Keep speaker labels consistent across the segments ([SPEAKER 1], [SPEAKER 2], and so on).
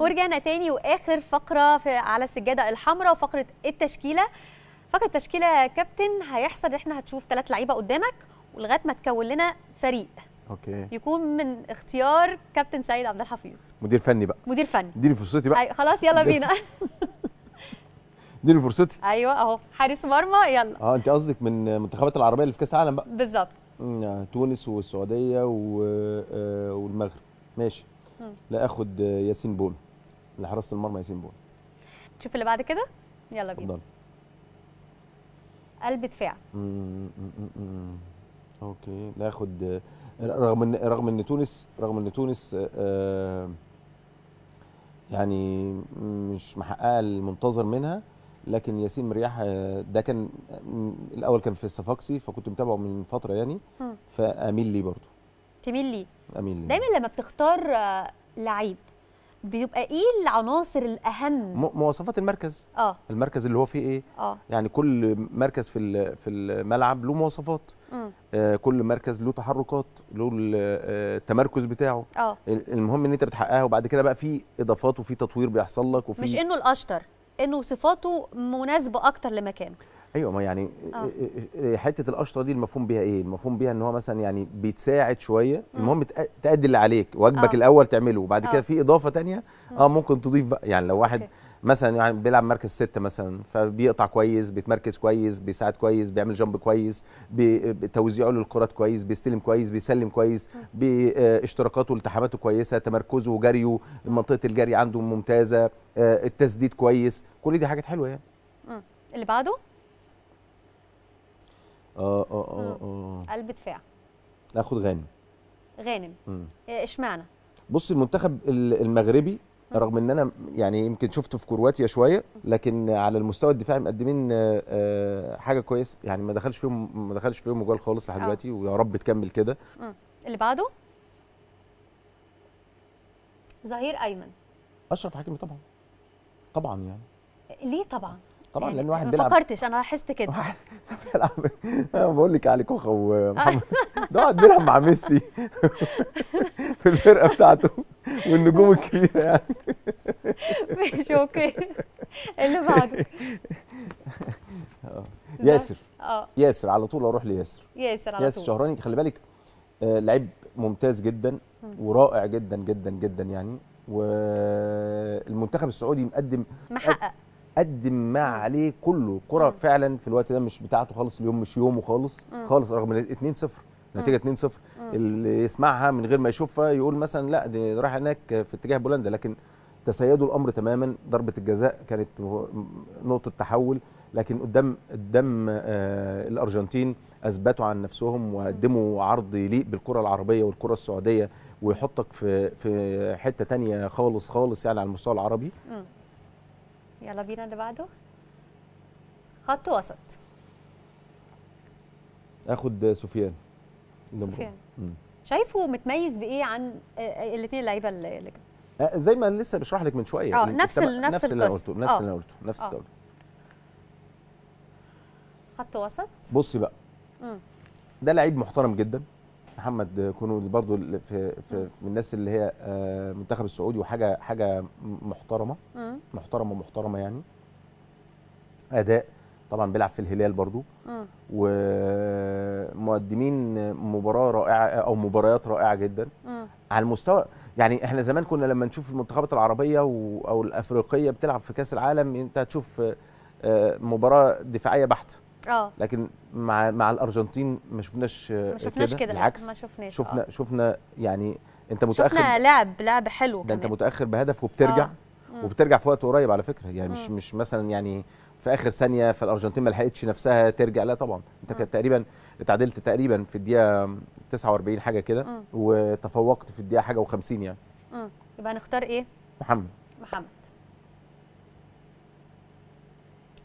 [SPEAKER 1] ورجعنا تاني واخر فقره في على السجاده الحمراء وفقره التشكيله فقره التشكيله يا كابتن هيحصل احنا هتشوف ثلاث لعيبه قدامك ولغايه ما تكون لنا فريق اوكي يكون من اختيار كابتن سيد عبد الحفيظ
[SPEAKER 2] مدير فني بقى مدير فني اديني فرصتي بقى أيوة، خلاص يلا بينا اديني فرصتي
[SPEAKER 1] ايوه اهو حارس مرمى يلا
[SPEAKER 2] اه انت قصدك من المنتخبات العربيه اللي في كاس العالم بقى بالظبط آه، تونس والسعوديه آه، والمغرب ماشي لا اخد آه، ياسين بونو لحراسه المرمى ياسين بون
[SPEAKER 1] شوف اللي بعد كده يلا بينا اتفضل قلب دفاع
[SPEAKER 2] اوكي ناخد رغم ان رغم ان تونس رغم ان تونس آه، آه، يعني مش محققه المنتظر منها لكن ياسين مرياح آه، ده كان الاول كان في الصفاقسي فكنت متابعه من فتره يعني فاميل ليه برضه تميل ليه اميل ليه دايما
[SPEAKER 1] لما بتختار لعيب بيبقى ايه العناصر الاهم
[SPEAKER 2] مواصفات المركز اه المركز اللي هو فيه ايه اه يعني كل مركز في في الملعب له مواصفات آه كل مركز له تحركات له آه، التمركز بتاعه اه المهم ان انت بتحققها وبعد كده بقى في اضافات وفي تطوير بيحصل لك وفي مش
[SPEAKER 1] انه الاشطر انه صفاته مناسبه اكتر لمكانه
[SPEAKER 2] ايوه ما يعني أوه. إيه، إيه، إيه، حته القشطه دي المفهوم بيها ايه؟ المفهوم بيها ان هو مثلا يعني بيتساعد شويه المهم تأدي اللي عليك واجبك أوه. الاول تعمله وبعد كده آه. في اضافه ثانيه اه ممكن تضيف بقى يعني لو واحد أوكي. مثلا يعني بيلعب مركز ستة مثلا فبيقطع كويس بيتمركز كويس بيساعد كويس بيعمل جنب كويس توزيعه للكرات كويس بيستلم كويس بيسلم كويس آه، اشتراكاته والتحاماته كويسه تمركزه وجريه منطقه الجري عنده ممتازه آه، التسديد كويس كل دي حاجات حلوه يعني اللي بعده اه اه، اه،, اه اه قلب دفاع اخد غانم
[SPEAKER 1] غانم إيه، اشمعنى
[SPEAKER 2] بص المنتخب المغربي رغم ان انا يعني يمكن شفته في كرواتيا شويه لكن على المستوى الدفاعي مقدمين آه، حاجه كويسه يعني ما دخلش فيهم ما دخلش فيهم جول خالص لحد دلوقتي ويا رب تكمل كده
[SPEAKER 1] اللي بعده ظهير ايمن
[SPEAKER 2] اشرف حكيمي طبعا طبعا يعني ليه طبعا طبعا إيه. لان واحد بيلعب ما
[SPEAKER 1] فكرتش انا لاحظت كده واحد
[SPEAKER 2] بيلعب انا بقول لك علي كوخه ومحمد ده واحد بيلعب مع ميسي في الفرقه بتاعته والنجوم الكبيره يعني ماشي اوكي اللي بعده ياسر اه. اه ياسر على طول اروح لياسر ياسر على طول ياسر شهراني خلي بالك آه، لعيب ممتاز جدا ورائع جدا جدا جدا يعني والمنتخب السعودي مقدم محقق قدم ما عليه كله الكره فعلا في الوقت ده مش بتاعته خالص اليوم مش يومه خالص خالص رغم 2 0 نتيجه 2-0 اللي يسمعها من غير ما يشوفها يقول مثلا لا دي راح هناك في اتجاه بولندا لكن تسيدوا الامر تماما ضربه الجزاء كانت نقطه تحول لكن قدام قدام آه الارجنتين اثبتوا عن نفسهم وقدموا عرض يليق بالكره العربيه والكره السعوديه ويحطك في في حته ثانيه خالص خالص يعني على المستوى العربي
[SPEAKER 1] يلا بينا اللي بعده خط وسط
[SPEAKER 2] اخد سفيان سفيان
[SPEAKER 1] شايفه متميز بايه عن آه، آه، الاثنين اللعيبه اللي جم
[SPEAKER 2] آه، زي ما لسه بشرح لك من شويه اه يعني نفس الـ نفس اللي انا قلته نفس اللي انا قلته نفس اللي قلته خط وسط بصي بقى مم. ده لعيب محترم جدا محمد كونولي برضو في, في من الناس اللي هي آه، منتخب السعودي وحاجه حاجه محترمه محترمه محترمه يعني اداء طبعا بيلعب في الهلال برضو ومقدمين مباراه رائعه او مباريات رائعه جدا على المستوى يعني احنا زمان كنا لما نشوف المنتخبات العربيه او الافريقيه بتلعب في كاس العالم انت هتشوف آه، مباراه دفاعيه بحته اه لكن مع مع الارجنتين ما شفناش آه، ما شفناش كده العكس ما شفناش شفنا أوه. شفنا يعني انت متاخر شفنا
[SPEAKER 1] لعب لعب حلو ده كمان. انت
[SPEAKER 2] متاخر بهدف وبترجع أوه. وبترجع في وقت قريب على فكره يعني مش مش مثلا يعني في اخر ثانيه فالارجنتين ما لحقتش نفسها ترجع لا طبعا انت كانت تقريبا اتعادلت تقريبا في الدقيقه 49 حاجه كده وتفوقت في الدقيقه حاجه و50 يعني
[SPEAKER 1] امم يبقى هنختار ايه محمد محمد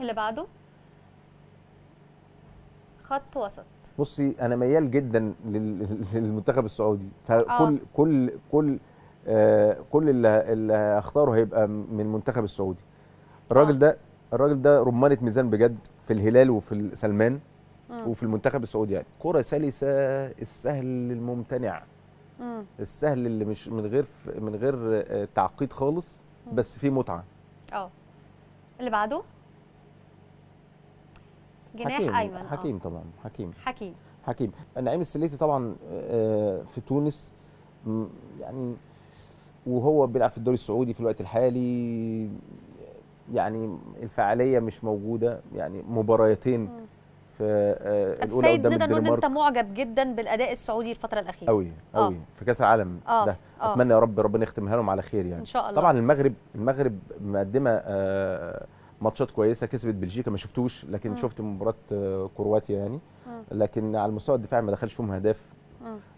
[SPEAKER 1] اللي بعده خط وسط
[SPEAKER 2] بصي انا ميال جدا للمنتخب السعودي فكل آه. كل كل آه كل اللي, اللي هختاره هيبقى من المنتخب السعودي الراجل آه. ده الراجل ده رمانه ميزان بجد في الهلال وفي سلمان وفي المنتخب السعودي يعني كره سلسه السهل الممتنع مم. السهل اللي مش من غير من غير آه، تعقيد خالص بس فيه متعه
[SPEAKER 1] اه اللي بعده جناح حكيم. ايمن آه. حكيم
[SPEAKER 2] أوه. طبعا حكيم حكيم حكيم نعيم السليتي طبعا آه، في تونس يعني وهو بيلعب في الدوري السعودي في الوقت الحالي يعني الفعاليه مش موجوده يعني مباراتين في آه، الاولى قدام الدنمارك نقدر نقول انت
[SPEAKER 1] معجب جدا بالاداء السعودي الفتره الاخيره قوي
[SPEAKER 2] قوي آه. في كاس العالم آه. ده اتمنى يا رب ربنا يختمها لهم على خير يعني ان شاء الله طبعا المغرب المغرب مقدمه آه ماتشات كويسه كسبت بلجيكا ما شفتوش لكن مم. شفت مباراه آه، كرواتيا يعني لكن على المستوى الدفاعي ما دخلش فيهم اهداف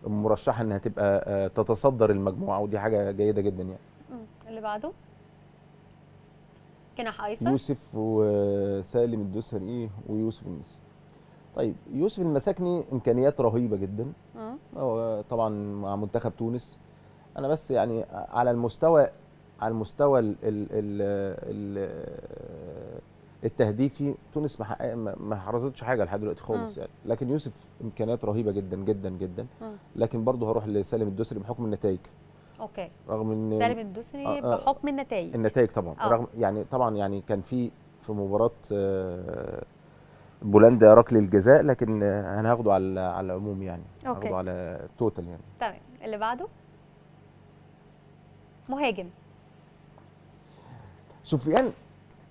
[SPEAKER 2] مرشحه انها تبقى آه، تتصدر المجموعه ودي حاجه جيده جدا يعني
[SPEAKER 1] اللي بعده جناح ايسر يوسف
[SPEAKER 2] وسالم الدوسري ويوسف المسي طيب يوسف المساكني امكانيات رهيبه جدا طبعا مع منتخب تونس انا بس يعني على المستوى على المستوى ال ال ال التهديفي تونس ما حرزتش حاجه لحد دلوقتي خالص يعني لكن يوسف امكانيات رهيبه جدا جدا جدا لكن برضه هروح لسالم الدوسري بحكم النتائج اوكي رغم ان سالم
[SPEAKER 1] الدوسري آه آه بحكم النتائج
[SPEAKER 2] النتائج طبعا آه. رغم يعني طبعا يعني كان في في مباراه آه بولندا ركل الجزاء لكن هناخده على على العموم يعني أوكي. هاخده على التوتال يعني
[SPEAKER 1] تمام اللي بعده مهاجم
[SPEAKER 2] سفيان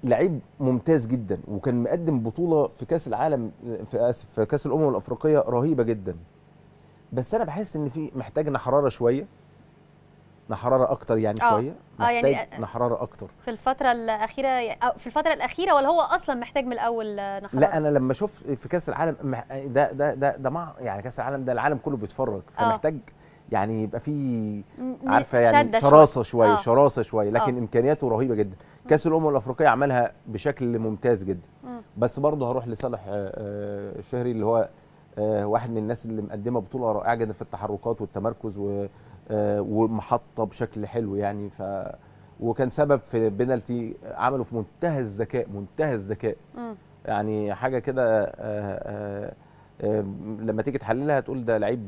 [SPEAKER 2] لعيب ممتاز جدا وكان مقدم بطوله في كاس العالم في اسف في كاس الامم الافريقيه رهيبه جدا بس انا بحس ان في محتاج حراره شويه نحراره اكتر يعني أوه. آه، شويه محتاج آه يعني نحراره اكتر
[SPEAKER 1] في الفتره الاخيره في الفتره الاخيره ولا هو اصلا محتاج من الاول نحراره لا
[SPEAKER 2] انا لما اشوف في كاس العالم ده ده ده ده مع يعني كاس العالم ده العالم كله بيتفرج آه. فمحتاج يعني يبقى في عارفه يعني شراسه شويه شراسه شويه آه. لكن أوه. امكانياته رهيبه جدا كاس الامم الافريقيه عملها بشكل ممتاز جدا بس برضه هروح لصالح آه، آه، شهري اللي هو آه، واحد من الناس اللي مقدمه بطوله رائعه جدا في التحركات والتمركز ومحطه بشكل حلو يعني ف وكان سبب في بنالتي عمله في منتهى الذكاء منتهى الذكاء يعني حاجه كده لما تيجي تحللها تقول ده لعيب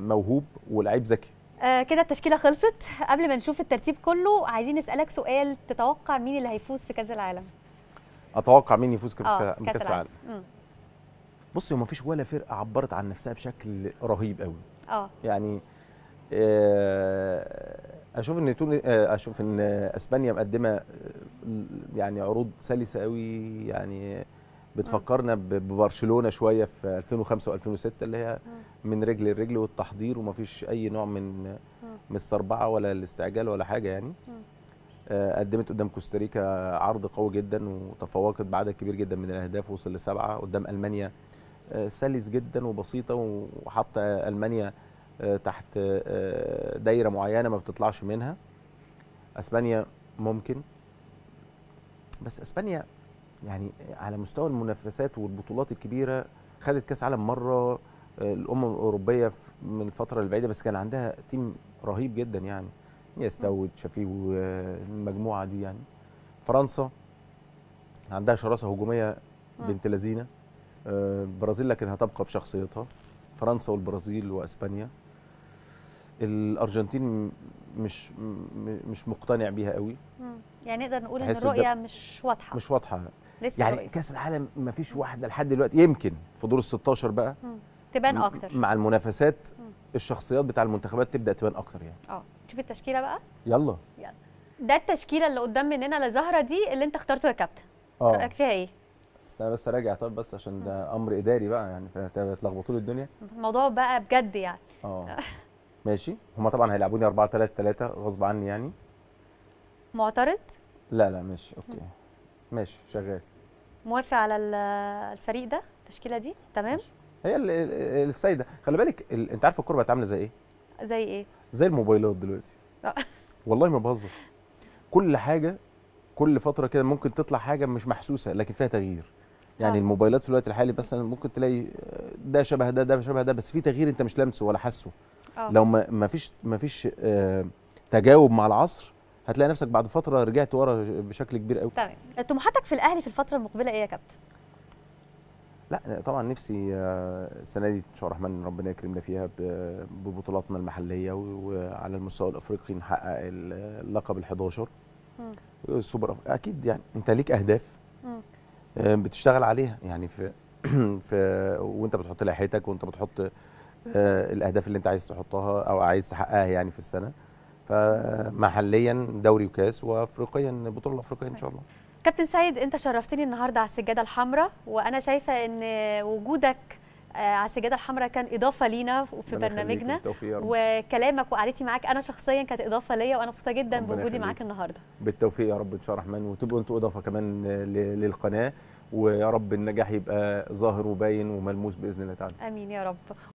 [SPEAKER 2] موهوب ولعيب ذكي
[SPEAKER 1] آه كده التشكيله خلصت قبل ما نشوف الترتيب كله عايزين نسالك سؤال تتوقع مين اللي هيفوز في كاس العالم
[SPEAKER 2] اتوقع مين يفوز كاس آه كاس العالم بصي ما فيش ولا فرقه عبرت عن نفسها بشكل رهيب قوي اه يعني آه، اشوف ان تون آه، اشوف ان اسبانيا مقدمه آه، يعني عروض سلسه قوي يعني بتفكرنا ببرشلونه شويه في 2005 و2006 اللي هي اه. من رجل لرجل والتحضير ومفيش اي نوع من اه. من السربعه ولا الاستعجال ولا حاجه يعني اه. قدمت قدام كوستاريكا عرض قوي جدا وتفوقت بعدد كبير جدا من الاهداف وصل لسبعه قدام المانيا سلس جدا وبسيطه وحط المانيا تحت دايره معينه ما بتطلعش منها اسبانيا ممكن بس اسبانيا يعني على مستوى المنافسات والبطولات الكبيره خدت كاس عالم مره آه، الامم الاوروبيه من الفتره البعيده بس كان عندها تيم رهيب جدا يعني نيستا شافي والمجموعه آه، دي يعني فرنسا عندها شراسه هجوميه بنت لذينه البرازيل آه، لكن هتبقى بشخصيتها فرنسا والبرازيل واسبانيا الارجنتين مش مش مقتنع بيها قوي
[SPEAKER 1] يعني نقدر نقول ان الرؤيه مش واضحه مش
[SPEAKER 2] واضحه لسه يعني رؤية. كاس العالم ما فيش واحده لحد دلوقتي يمكن في دور ال 16 بقى
[SPEAKER 1] مم. تبان اكتر
[SPEAKER 2] مع المنافسات مم. الشخصيات بتاع المنتخبات تبدا تبان اكتر يعني
[SPEAKER 1] اه شوف التشكيله بقى يلا يلا ده التشكيله اللي قدام مننا لزهره دي اللي انت اخترته يا كابتن آه. رايك فيها ايه
[SPEAKER 2] بس انا بس راجع طب بس عشان ده امر اداري بقى يعني فتلخبطوا لي الدنيا
[SPEAKER 1] الموضوع بقى بجد يعني
[SPEAKER 2] اه ماشي هما طبعا هيلعبوني 4 3 3 غصب عني يعني معترض لا لا ماشي اوكي ماشي شغال
[SPEAKER 1] موافق على الفريق ده التشكيله دي تمام ماشي.
[SPEAKER 2] هي السيده خلي بالك ال... انت عارفه الكوره بقت عامله زي ايه زي ايه زي الموبايلات دلوقتي آه. والله ما بهزر كل حاجه كل فتره كده ممكن تطلع حاجه مش محسوسه لكن فيها تغيير يعني آه. الموبايلات في الوقت الحالي مثلا ممكن تلاقي آه، ده شبه ده ده شبه ده بس في تغيير انت مش لامسه ولا حاسه آه. لو ما فيش ما فيش آه تجاوب مع العصر هتلاقي نفسك بعد فتره رجعت ورا بشكل كبير قوي
[SPEAKER 1] تمام طموحاتك في الاهلي في الفتره المقبله ايه يا كابتن
[SPEAKER 2] لا طبعا نفسي آه، السنه دي ان شاء الله الرحمن ربنا يكرمنا فيها ببطولاتنا المحليه وعلى المستوى الافريقي نحقق اللقب ال11 السوبر اكيد يعني انت ليك اهداف مم. آه، بتشتغل عليها يعني في في وانت بتحط لائحتك وانت بتحط آه، الاهداف اللي انت عايز تحطها او عايز تحققها يعني في السنه فمحليا دوري وكاس وافريقيا البطوله الافريقيه ان شاء الله
[SPEAKER 1] كابتن سيد انت شرفتني النهارده على السجاده الحمراء وانا شايفه ان وجودك آه، على السجاده الحمراء كان اضافه لينا في برنامجنا وكلامك وقعدتي معاك انا شخصيا كانت اضافه ليا وانا مبسوطه جدا بوجودي معاك النهارده
[SPEAKER 2] بالتوفيق يا رب ان شاء الله الرحمن وتبقوا انتوا اضافه كمان للقناه ويا رب النجاح يبقى ظاهر وباين وملموس باذن الله تعالى
[SPEAKER 1] امين يا رب